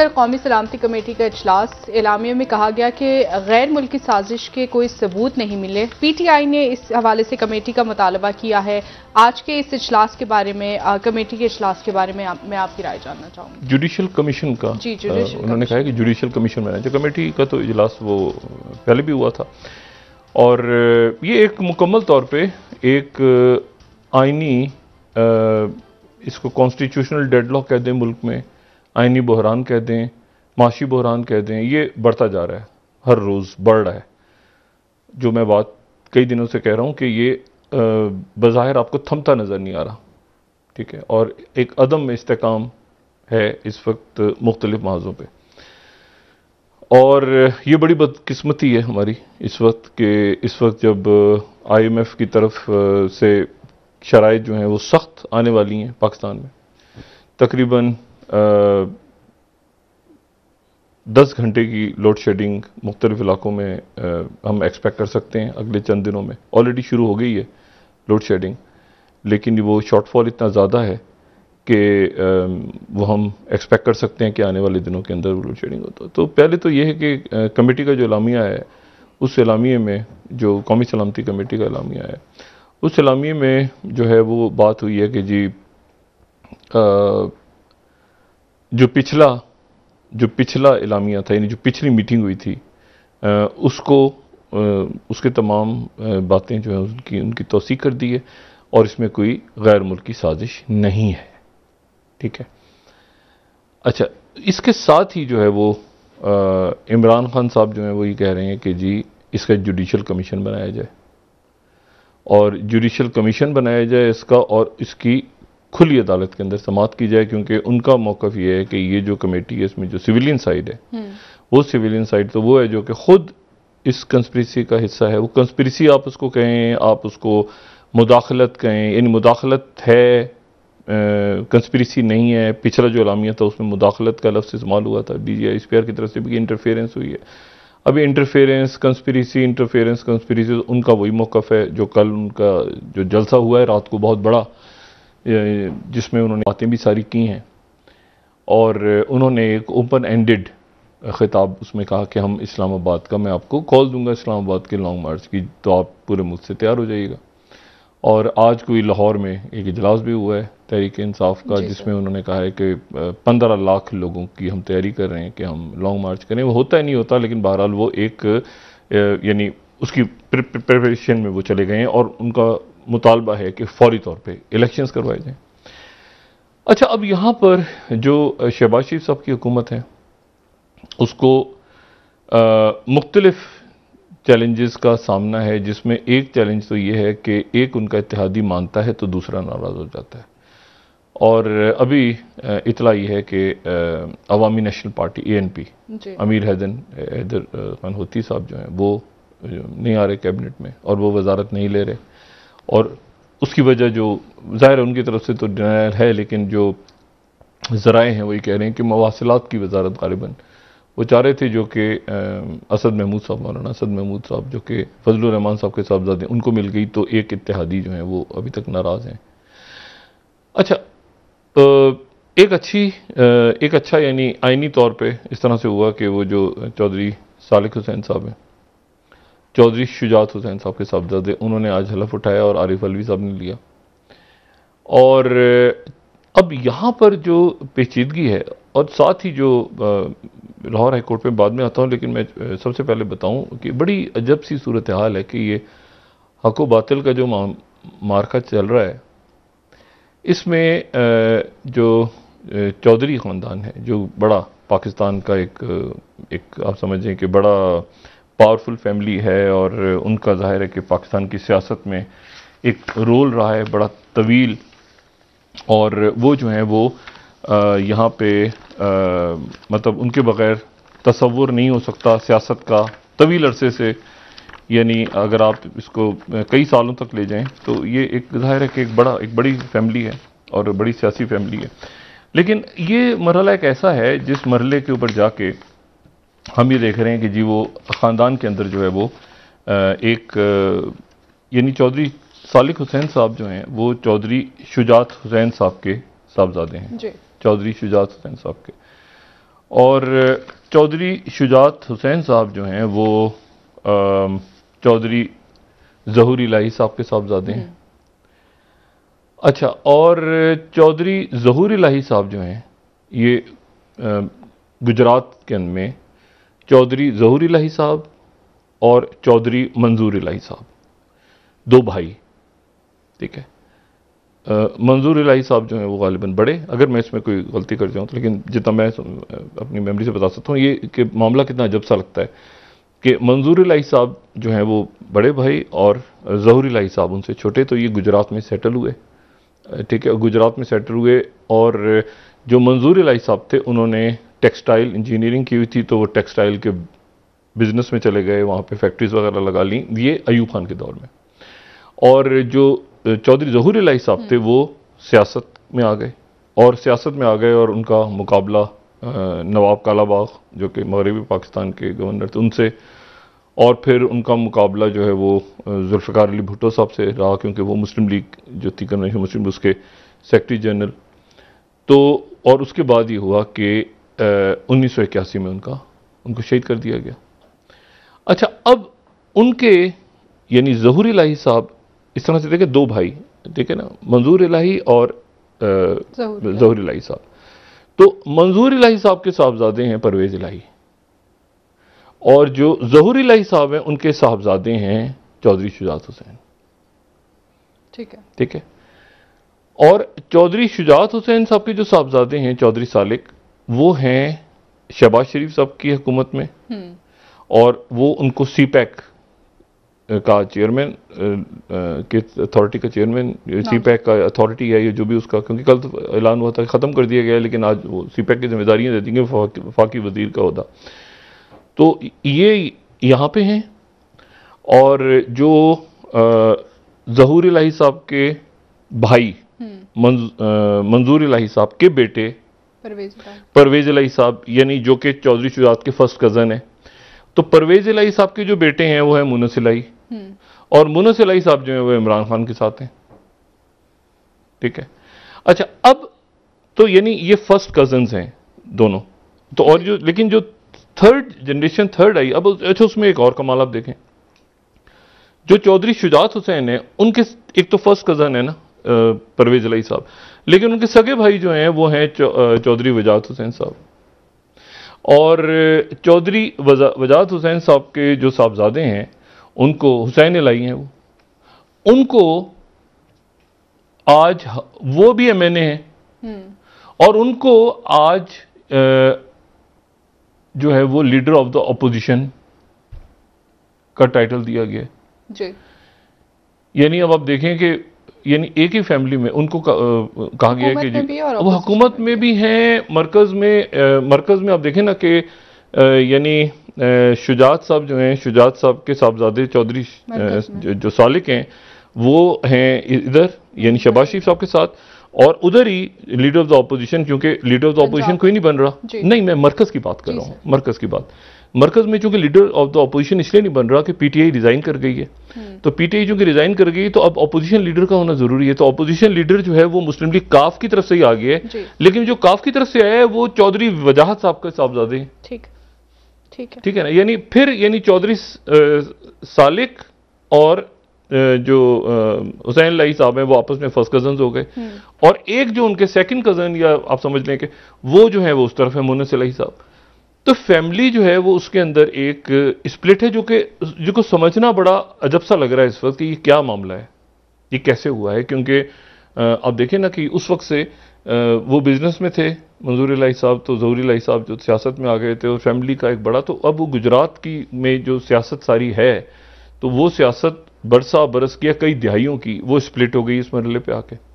बहत्तर कौमी सलामती कमेटी का अजलास एलामिया में कहा गया कि गैर मुल्की साजिश के कोई सबूत नहीं मिले पीटीआई ने इस हवाले से कमेटी का मुतालबा किया है आज के इस इजलास के बारे में आ, कमेटी के अजलास के बारे में आ, मैं आपकी राय जानना चाहूंगा जुडिशल कमीशन का जी जी उन्होंने कहा कि जुडिशल कमीशन बनाया जो कमेटी का तो इजलास वो पहले भी हुआ था और ये एक मुकम्मल तौर पर एक आइनी इसको कॉन्स्टिट्यूशनल डेडलॉक कह दें मुल्क में आइनी बहरान कह दें माशी बहरान कह दें ये बढ़ता जा रहा है हर रोज़ बढ़ रहा है जो मैं बात कई दिनों से कह रहा हूँ कि ये बाहिर आपको थमता नज़र नहीं आ रहा ठीक है और एक अदम इसकाम है इस वक्त मुख्तलिफ महाजों पर और ये बड़ी बदकस्मती है हमारी इस वक्त के इस वक्त जब आई एम एफ़ की तरफ से शराइ जो हैं वो सख्त आने वाली हैं पाकिस्तान में तकरीबन दस घंटे की लोड शेडिंग मुख्तलिफ इलाकों में आ, हम एक्सपेक्ट कर सकते हैं अगले चंद दिनों में ऑलरेडी शुरू हो गई है लोड शेडिंग लेकिन वो शॉर्टफॉल इतना ज़्यादा है कि वो हम एक्सपेक्ट कर सकते हैं कि आने वाले दिनों के अंदर लोड शेडिंग होता तो पहले तो ये है कि कमेटी का जो इलामिया है उस एलामिए में जो कौमी सलामती कमेटी का इलामिया है उस एलामिए में जो है वो बात हुई है कि जी आ, जो पिछला जो पिछला इलामिया था यानी जो पिछली मीटिंग हुई थी उसको उसके तमाम बातें जो है उनकी उनकी तोसी कर दी है और इसमें कोई गैर मुल्की साजिश नहीं है ठीक है अच्छा इसके साथ ही जो है वो इमरान खान साहब जो है वो ये कह रहे हैं कि जी इसका जुडिशल कमीशन बनाया जाए और जुडिशल कमीशन बनाया जाए इसका और इसकी खुली अदालत के अंदर समाप्त की जाए क्योंकि उनका मौकफ ये है कि ये जो कमेटी है इसमें जो सिविलियन साइड है हम्म। वो सिविलियन साइड तो वो है जो कि खुद इस कंस्परेसी का हिस्सा है वो कंस्परेसी आप उसको कहें आप उसको मुदाखलत कहें यानी मुदाखलत है कंस्परेसी नहीं है पिछला जो अलामिया था उसमें मुदाखलत का लफ्ज़ इस्तेमाल हुआ था D G I S P R की तरफ से भी इंटरफेरेंस हुई है अभी इंटरफेरेंस कंस्परेसी इंटरफेरेंस कंस्परेसी उनका वही मौकफ है जो कल उनका जो जलसा हुआ है रात को बहुत बड़ा जिसमें उन्होंने बातें भी सारी की हैं और उन्होंने एक ओपन एंडेड खिताब उसमें कहा कि हम इस्लामाबाद का मैं आपको कॉल दूंगा इस्लामाबाद के लॉन्ग मार्च की तो आप पूरे मुल्क से तैयार हो जाइएगा और आज कोई लाहौर में एक इजलास भी हुआ है तहरीक इंसाफ का जिसमें उन्होंने कहा है कि पंद्रह लाख लोगों की हम तैयारी कर रहे हैं कि हम लॉन्ग मार्च करें वो होता ही नहीं होता लेकिन बहरहाल वो एक यानी उसकी प्रिपरेशन में वो चले गए हैं और उनका मुतालबा है कि फौरी तौर पर इलेक्शन करवाए जाएँ अच्छा अब यहाँ पर जो शहबाज शरीफ साहब की हुकूमत है उसको मुख्तलफ चैलेंजेस का सामना है जिसमें एक चैलेंज तो ये है कि एक उनका इतिहादी मानता है तो दूसरा नाराज़ हो जाता है और अभी इतला ये है कि Awami National Party A N P Amir हैदन हैदर खान होती साहब जो हैं वो नहीं आ रहे कैबिनेट में और वो वजारत नहीं ले रहे और उसकी वजह जो ज़ाहिर है उनकी तरफ से तो डिनाइल है लेकिन जो ज़राए हैं वही कह रहे हैं कि मवासिलत की वजारत गालिबा वो चाह रहे थे जो कि असद महमूद साहब मौलाना असद महमूद साहब जो कि फजलरहमान साहब के साहबजादे उनको मिल गई तो एक इतिहादी जो है वो अभी तक नाराज़ हैं अच्छा एक अच्छी एक अच्छा यानी आइनी तौर पे इस तरह से हुआ कि वो जो चौधरी सालिक हुसैन साहब हैं चौधरी शुजात हुसैन साहब के साहबजादे उन्होंने आज हलफ उठाया और आरिफ अलवी साहब ने लिया और अब यहाँ पर जो पेचीदगी है और साथ ही जो लाहौर हाईकोर्ट में बाद में आता हूँ लेकिन मैं सबसे पहले बताऊँ कि बड़ी अजब सी सूरत हाल है कि ये हको बातिल का जो मार्का चल रहा है इसमें जो चौधरी ख़ानदान है जो बड़ा पाकिस्तान का एक एक आप समझें कि बड़ा पावरफुल फैमिली है और उनका ज़ाहिर है कि पाकिस्तान की सियासत में एक रोल रहा है बड़ा तवील और वो जो हैं वो यहाँ पे आ, मतलब उनके बग़ैर तस्वुर नहीं हो सकता सियासत का तवील अरसे से यानी अगर आप इसको कई सालों तक ले जाएं तो ये एक ज़ाहिर है कि एक बड़ा एक बड़ी फैमिली है और बड़ी सियासी फैमिली है लेकिन ये मरला एक ऐसा है जिस मरले के ऊपर जाके हम ये देख रहे हैं कि जी वो ख़ानदान के अंदर जो है वो एक यानी चौधरी सालिक हुसैन साहब जो हैं वो चौधरी शुजात हुसैन साहब के साहबजादे हैं चौधरी शुजात हुसैन साहब के और चौधरी शुजात हुसैन साहब जो हैं वो चौधरी जहूरी इलाही साहब के साहबजादे हैं हम्म। अच्छा और चौधरी जहूरी इलाही साहब जो हैं ये गुजरात के में चौधरी जहूर इलाही साहब और चौधरी मंजूर इलाही साहब दो भाई ठीक है मंजूर इलाही साहब जो हैं वो गालिबा बड़े अगर मैं इसमें कोई गलती कर जाऊँ तो लेकिन जितना मैं अपनी मेमोरी से बता सकता हूँ ये कि मामला कितना अजब सा लगता है कि मंजूर इलाही साहब जो हैं वो बड़े भाई और जहूर इलाही साहब उनसे छोटे तो ये गुजरात में सेटल हुए ठीक है गुजरात में सेटल हुए और जो मंजूर इलाही साहब थे उन्होंने टेक्सटाइल इंजीनियरिंग की हुई थी तो वो टेक्सटाइल के बिज़नेस में चले गए वहाँ पे फैक्ट्रीज़ वगैरह लगा ली ये अयूब खान के दौर में और जो चौधरी जहूर लाई साहब थे हम्म। वो सियासत में आ गए और सियासत में आ गए और उनका मुकाबला नवाब कालाबाग जो कि मगरबी पाकिस्तान के गवर्नर थे उनसे और फिर उनका मुकाबला जो है वो जुल्फ़ार अली भुट्टो साहब से रहा क्योंकि वो मुस्लिम लीग जो थी कन्वेंशन मुस्लिम उसके सेक्रटरी जनरल तो और उसके बाद ये हुआ कि उन्नीस सौ इक्यासी में उनका उनको शहीद कर दिया गया अच्छा अब उनके यानी जहूर इलाही साहब इस तरह से देखे दो भाई ठीक है ना मंजूर इलाही और जहूर इलाही साहब तो मंजूर इलाही साहब के साहबजादे हैं परवेज इलाही और जो जहूर इलाही साहब हैं उनके साहबजादे हैं चौधरी शुजात हुसैन ठीक है ठीक है और चौधरी शुजात हुसैन साहब के जो साहबजादे हैं चौधरी सालिक वो हैं शहबाज शरीफ साहब की हुकूमत में हम्म। और वो उनको सी पैक का चेयरमैन के अथॉरिटी का चेयरमैन सी पैक का अथॉरिटी है ये जो भी उसका क्योंकि कल तो ऐलान हुआ था ख़त्म कर दिया गया लेकिन आज वो सी पैक की जिम्मेदारियाँ देती हैं वफाकी वजीर का अहदा तो ये यहाँ पे हैं और जो जहूर इलाही साहब के भाई हम्म। मंजूर इलाही साहब के बेटे परवेज अलाई साहब यानी जो कि चौधरी शुजात के फर्स्ट कज़न है तो परवेज अलाई साहब के जो बेटे हैं वो है मुनस अलाई हम्म। और मुनस अलाई साहब जो है वो इमरान खान के साथ हैं ठीक है अच्छा अब तो यानी ये फर्स्ट कजन हैं दोनों तो और जो लेकिन जो थर्ड जनरेशन थर्ड आई अब अच्छा उसमें एक और कमाल आप देखें जो चौधरी शुजात हुसैन है उनके एक तो फर्स्ट कजन है ना परवेज अलाई साहब लेकिन उनके सगे भाई जो हैं वो हैं चौधरी वजात हुसैन साहब और चौधरी वजात हुसैन साहब के जो साहबजादे हैं उनको हुसैन लाई हैं वो उनको आज वो भी एम एन ए हैं हम्म। और उनको आज जो है वो लीडर ऑफ द अपोजिशन का टाइटल दिया गया जी यानी अब आप देखें कि यानी एक ही फैमिली में उनको कहा गया कि जी वो हुकूमत में भी हैं मरकज़ में मरकज़ में आप देखें ना कि यानी शुजात साहब जो हैं शुजात साहब के साहबजादे चौधरी जो सालिक हैं वो हैं इधर यानी शबाज शरीफ साहब के साथ और उधर ही लीडर ऑफ द अपोजिशन क्योंकि लीडर ऑफ द अपोजिशन कोई नहीं बन रहा नहीं मैं मरकज़ की बात कर रहा हूँ मरकज़ की बात मरकज में चूंकि लीडर ऑफ द अपोजिशन इसलिए नहीं बन रहा कि पीटीआई रिजाइन हम्म। तो कर गई है तो पीटीआई चूंकि रिजाइन कर गई तो अब अपोजिशन लीडर का होना जरूरी है तो अपोजिशन लीडर जो है वो मुस्लिम लीग काफ की तरफ से ही आ गया है लेकिन जो काफ की तरफ से आया है वो चौधरी वजाहत साहब का साहबजादे हैं ठीक ठीक है ठीक है ना यानी फिर यानी चौधरी सालिक और जो हुसैन लाई साहब हैं वो आपस में फर्स्ट कजन हो गए हम्म। और एक जो उनके सेकंड कजन या आप समझ लें कि वो जो है वो उस तरफ है मुनस लाई साहब तो फैमिली जो है वो उसके अंदर एक स्प्लिट है जो कि जो समझना बड़ा अजब सा लग रहा है इस वक्त कि ये क्या मामला है ये कैसे हुआ है क्योंकि आप देखें ना कि उस वक्त से वो बिज़नेस में थे मंजूर लाई साहब तो जहूरी लाई साहब जो सियासत में आ गए थे और फैमिली का एक बड़ा तो अब वो गुजरात की में जो सियासत सारी है तो वो सियासत बरसा बरस किया कई दिहाइयों की वो स्प्लिट हो गई इस मरले पे आके